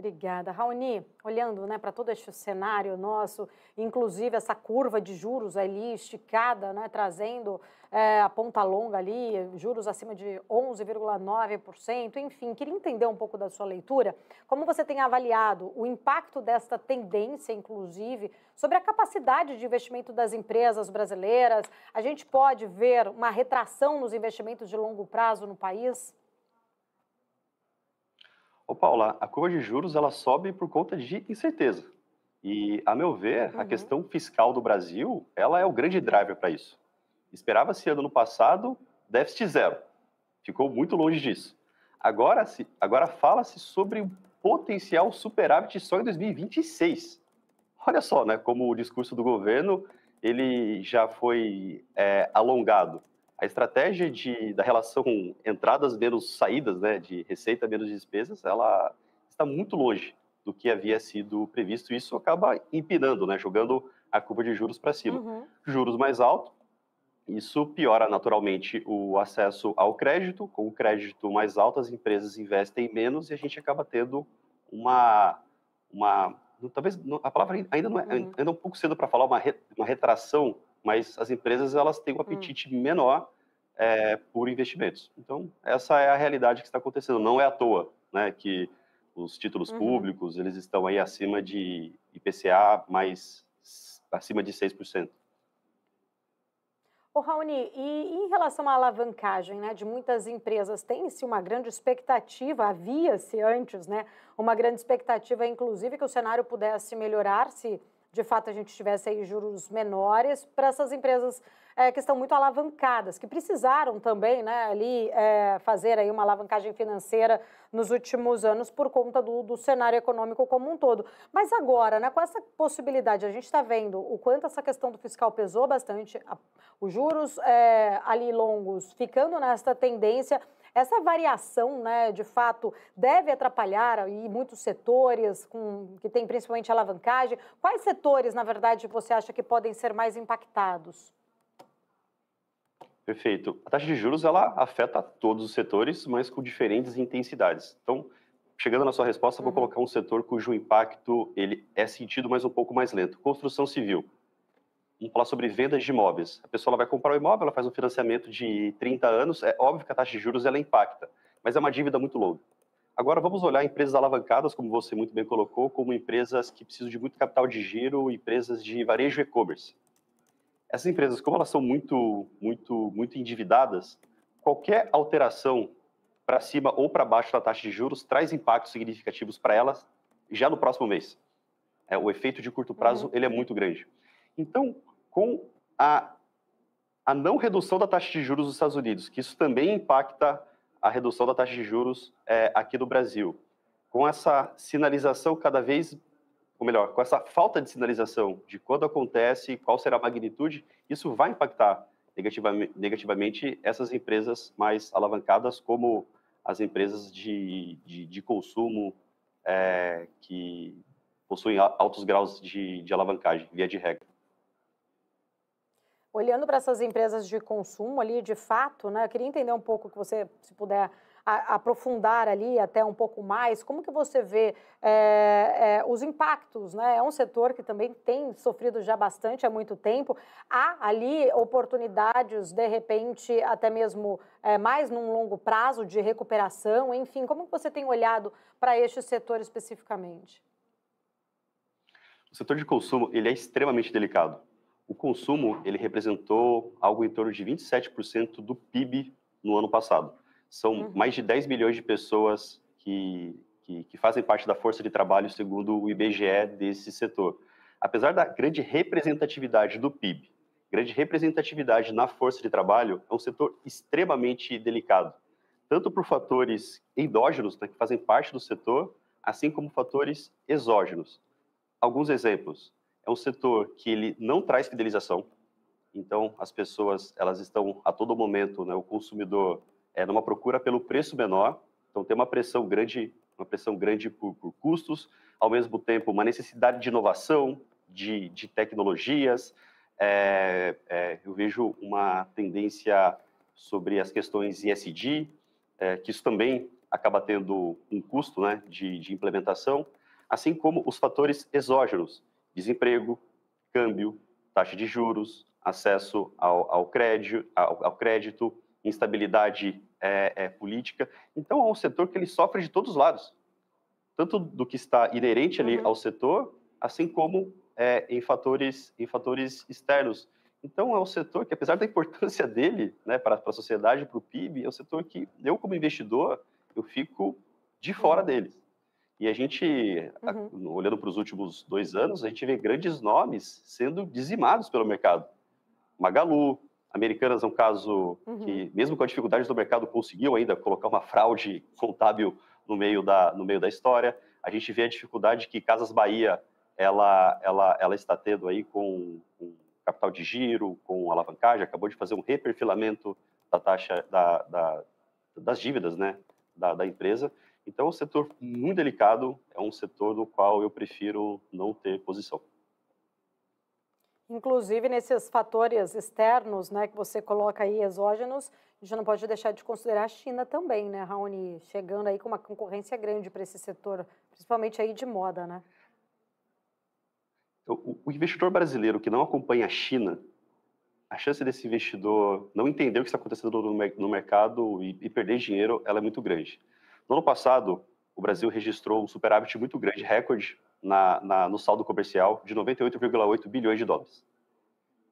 Obrigada. Raoni, olhando né, para todo este cenário nosso, inclusive essa curva de juros ali esticada, né, trazendo é, a ponta longa ali, juros acima de 11,9%, enfim, queria entender um pouco da sua leitura, como você tem avaliado o impacto desta tendência, inclusive, sobre a capacidade de investimento das empresas brasileiras? A gente pode ver uma retração nos investimentos de longo prazo no país? Ô Paula, a curva de juros ela sobe por conta de incerteza. E, a meu ver, uhum. a questão fiscal do Brasil ela é o grande driver para isso. Esperava-se ano passado déficit zero. Ficou muito longe disso. Agora, se, agora fala-se sobre um potencial superávit só em 2026. Olha só, né, como o discurso do governo ele já foi é, alongado a estratégia de, da relação entradas menos saídas, né, de receita menos despesas, ela está muito longe do que havia sido previsto. Isso acaba empinando, né, jogando a curva de juros para cima. Uhum. Juros mais altos, isso piora naturalmente o acesso ao crédito. Com o crédito mais alto, as empresas investem menos e a gente acaba tendo uma. uma talvez a palavra ainda não é, uhum. ainda é um pouco cedo para falar, uma, re, uma retração mas as empresas elas têm um hum. apetite hum. menor é, por investimentos. Então, essa é a realidade que está acontecendo. Não é à toa né, que os títulos uhum. públicos eles estão aí acima de IPCA, mais acima de 6%. o Raoni, e em relação à alavancagem né, de muitas empresas, tem-se uma grande expectativa, havia-se antes, né, uma grande expectativa, inclusive, que o cenário pudesse melhorar se de fato a gente tivesse aí juros menores para essas empresas é, que estão muito alavancadas, que precisaram também né, ali é, fazer aí uma alavancagem financeira nos últimos anos por conta do, do cenário econômico como um todo. Mas agora, né, com essa possibilidade, a gente está vendo o quanto essa questão do fiscal pesou bastante, a, os juros é, ali longos ficando nesta tendência essa variação, né, de fato, deve atrapalhar aí muitos setores com, que tem principalmente alavancagem. Quais setores, na verdade, você acha que podem ser mais impactados? Perfeito. A taxa de juros ela afeta todos os setores, mas com diferentes intensidades. Então, chegando na sua resposta, uhum. vou colocar um setor cujo impacto ele é sentido, mas um pouco mais lento. Construção civil. Vamos falar sobre vendas de imóveis. A pessoa vai comprar o um imóvel, ela faz um financiamento de 30 anos. É óbvio que a taxa de juros ela impacta, mas é uma dívida muito longa. Agora vamos olhar empresas alavancadas, como você muito bem colocou, como empresas que precisam de muito capital de giro, empresas de varejo e-commerce. Essas empresas, como elas são muito, muito, muito endividadas, qualquer alteração para cima ou para baixo da taxa de juros traz impactos significativos para elas já no próximo mês. É, o efeito de curto prazo uhum. ele é muito grande. Então, com a, a não redução da taxa de juros dos Estados Unidos, que isso também impacta a redução da taxa de juros é, aqui do Brasil, com essa sinalização cada vez, ou melhor, com essa falta de sinalização de quando acontece, e qual será a magnitude, isso vai impactar negativamente, negativamente essas empresas mais alavancadas, como as empresas de, de, de consumo é, que possuem altos graus de, de alavancagem, via de regra. Olhando para essas empresas de consumo ali, de fato, né, eu queria entender um pouco que você, se puder aprofundar ali até um pouco mais, como que você vê é, é, os impactos, né? É um setor que também tem sofrido já bastante há muito tempo. Há ali oportunidades, de repente, até mesmo é, mais num longo prazo de recuperação, enfim, como que você tem olhado para este setor especificamente? O setor de consumo, ele é extremamente delicado. O consumo ele representou algo em torno de 27% do PIB no ano passado. São uhum. mais de 10 milhões de pessoas que, que, que fazem parte da força de trabalho, segundo o IBGE, desse setor. Apesar da grande representatividade do PIB, grande representatividade na força de trabalho é um setor extremamente delicado, tanto por fatores endógenos, né, que fazem parte do setor, assim como fatores exógenos. Alguns exemplos: é um setor que ele não traz fidelização. Então, as pessoas elas estão a todo momento, né, o consumidor é numa procura pelo preço menor. Então, tem uma pressão grande, uma pressão grande por, por custos, ao mesmo tempo uma necessidade de inovação, de, de tecnologias. É, é, eu vejo uma tendência sobre as questões ISD, é, que isso também acaba tendo um custo né, de, de implementação, assim como os fatores exógenos, desemprego, câmbio, taxa de juros, acesso ao, ao crédito, ao, ao, crédito, instabilidade é, é, política. Então, é um setor que ele sofre de todos os lados, tanto do que está inerente ali uhum. ao setor, assim como é, em fatores em fatores externos. Então, é um setor que, apesar da importância dele né, para, para a sociedade, para o PIB, é um setor que eu, como investidor, eu fico de fora uhum. dele. E a gente, uhum. olhando para os últimos dois anos, a gente vê grandes nomes sendo dizimados pelo mercado. Magalu, Americanas é um caso uhum. que, mesmo com a dificuldade do mercado, conseguiu ainda colocar uma fraude contábil no meio da, no meio da história. A gente vê a dificuldade que Casas Bahia ela, ela, ela está tendo aí com, com capital de giro, com alavancagem, acabou de fazer um reperfilamento da taxa da, da das dívidas né, da, da empresa. Então, é um setor muito delicado, é um setor do qual eu prefiro não ter posição. Inclusive, nesses fatores externos né, que você coloca aí, exógenos, a gente não pode deixar de considerar a China também, né, Raoni? Chegando aí com uma concorrência grande para esse setor, principalmente aí de moda, né? Então, o, investidor brasileiro que não acompanha a China, a chance desse investidor não entender o que está acontecendo no, mercado e, e perder dinheiro, ela é muito grande. No ano passado, o Brasil registrou um superávit muito grande, recorde, na, na, no saldo comercial de 98,8 bilhões de dólares.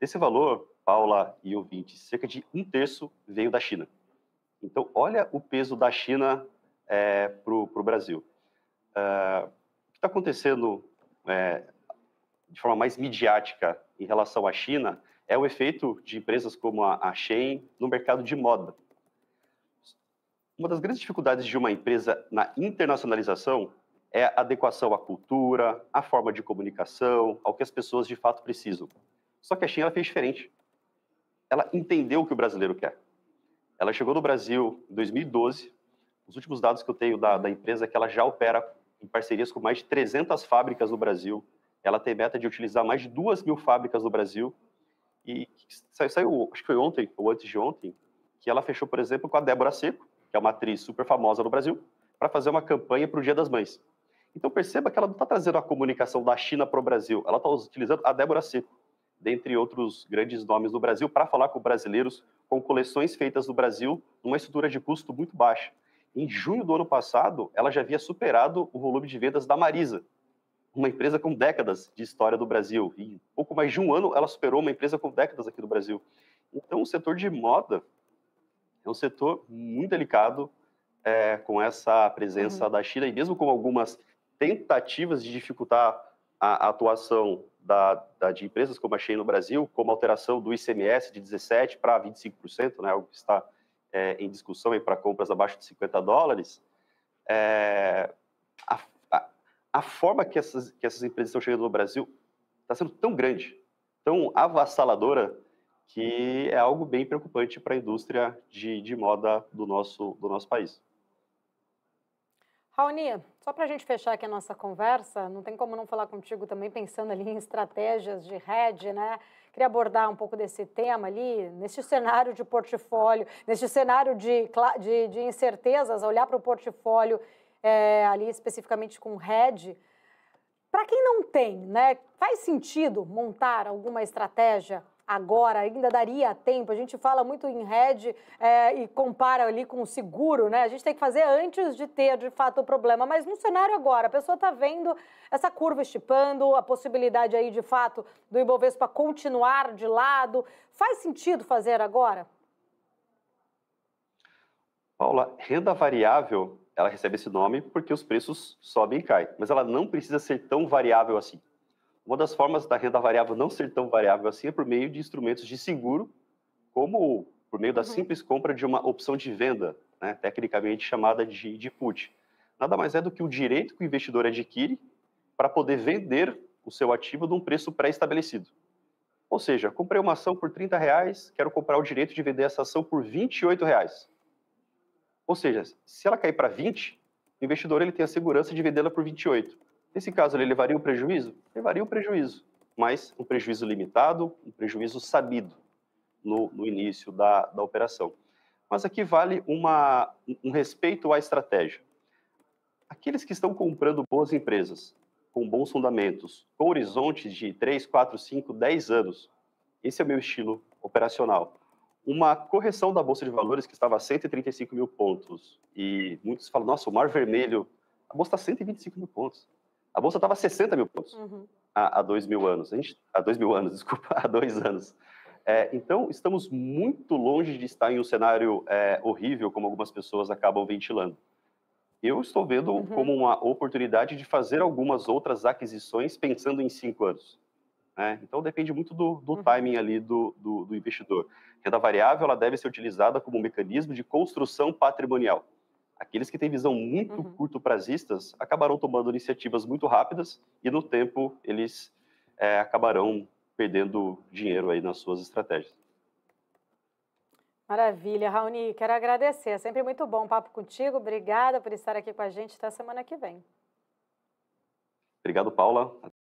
Desse valor, Paula e ouvinte, cerca de um terço veio da China. Então, olha o peso da China é, para o Brasil. Uh, o que está acontecendo é, de forma mais midiática em relação à China é o efeito de empresas como a, a Shein no mercado de moda. Uma das grandes dificuldades de uma empresa na internacionalização é a adequação à cultura, à forma de comunicação, ao que as pessoas de fato precisam. Só que a China fez diferente. Ela entendeu o que o brasileiro quer. Ela chegou no Brasil em 2012. Os últimos dados que eu tenho da, da empresa é que ela já opera em parcerias com mais de 300 fábricas no Brasil. Ela tem meta de utilizar mais de 2 mil fábricas no Brasil. E saiu, acho que foi ontem ou antes de ontem, que ela fechou, por exemplo, com a Débora Seco, que é uma atriz super famosa no Brasil, para fazer uma campanha para o Dia das Mães. Então perceba que ela não está trazendo a comunicação da China para o Brasil, ela está utilizando a Débora C, dentre outros grandes nomes do Brasil, para falar com brasileiros com coleções feitas no Brasil numa estrutura de custo muito baixa. Em junho do ano passado, ela já havia superado o volume de vendas da Marisa, uma empresa com décadas de história do Brasil. em pouco mais de um ano, ela superou uma empresa com décadas aqui do Brasil. Então, o setor de moda é um setor muito delicado é, com essa presença uhum. da China e mesmo com algumas tentativas de dificultar a, atuação da, da, de empresas como a Shein no Brasil, como a alteração do ICMS de 17% para 25%, né, algo que está é, em discussão para compras abaixo de 50 dólares, é, a, a, a, forma que essas, que essas empresas estão chegando no Brasil está sendo tão grande, tão avassaladora, que é algo bem preocupante para a indústria de, de moda do nosso, do nosso país. Raoni, só para a gente fechar aqui a nossa conversa, não tem como não falar contigo também pensando ali em estratégias de hedge, né? Queria abordar um pouco desse tema ali, neste cenário de portfólio, neste cenário de, de, de incertezas, olhar para o portfólio é, ali especificamente com hedge. Para quem não tem, né, faz sentido montar alguma estratégia agora, ainda daria tempo. A gente fala muito em rede eh, é, e compara ali com o seguro, né? A gente tem que fazer antes de ter de fato o problema. Mas no cenário agora, a pessoa está vendo essa curva estipando, a possibilidade aí de fato do Ibovespa continuar de lado. Faz sentido fazer agora? Paula, renda variável, ela recebe esse nome porque os preços sobem e caem, mas ela não precisa ser tão variável assim. Uma das formas da renda variável não ser tão variável assim é por meio de instrumentos de seguro, como por meio da uhum. simples compra de uma opção de venda, né, tecnicamente chamada de, de put. Nada mais é do que o direito que o investidor adquire para poder vender o seu ativo num preço pré-estabelecido. Ou seja, comprei uma ação por 30 reais, quero comprar o direito de vender essa ação por 28 reais. Ou seja, se ela cair para 20, o investidor ele tem a segurança de vendê-la por 28. Nesse caso, ele levaria o prejuízo? Levaria o prejuízo, mas um prejuízo limitado, um prejuízo sabido no, no início da, da operação. Mas aqui vale uma, um respeito à estratégia. Aqueles que estão comprando boas empresas, com bons fundamentos, com horizontes de 3, 4, 5, 10 anos, esse é o meu estilo operacional. Uma correção da Bolsa de Valores, que estava a 135 mil pontos, e muitos falam, nossa, o mar vermelho, a Bolsa está a 125 mil pontos a bolsa estava 60 mil pontos uhum. há, há, dois mil anos. A gente, há dois mil anos, desculpa, há dois anos. É, então, estamos muito longe de estar em um cenário é, horrível, como algumas pessoas acabam ventilando. Eu estou vendo uhum. como uma oportunidade de fazer algumas outras aquisições pensando em cinco anos. Né? Então, depende muito do, do uhum. timing ali do, do, do investidor. Renda variável ela deve ser utilizada como um mecanismo de construção patrimonial. Aqueles que têm visão muito uhum. curto prazistas acabarão tomando iniciativas muito rápidas e no tempo eles é, acabarão perdendo dinheiro aí nas suas estratégias. Maravilha, Raoni, quero agradecer. É sempre muito bom o papo contigo. Obrigada por estar aqui com a gente. Até semana que vem. Obrigado, Paula.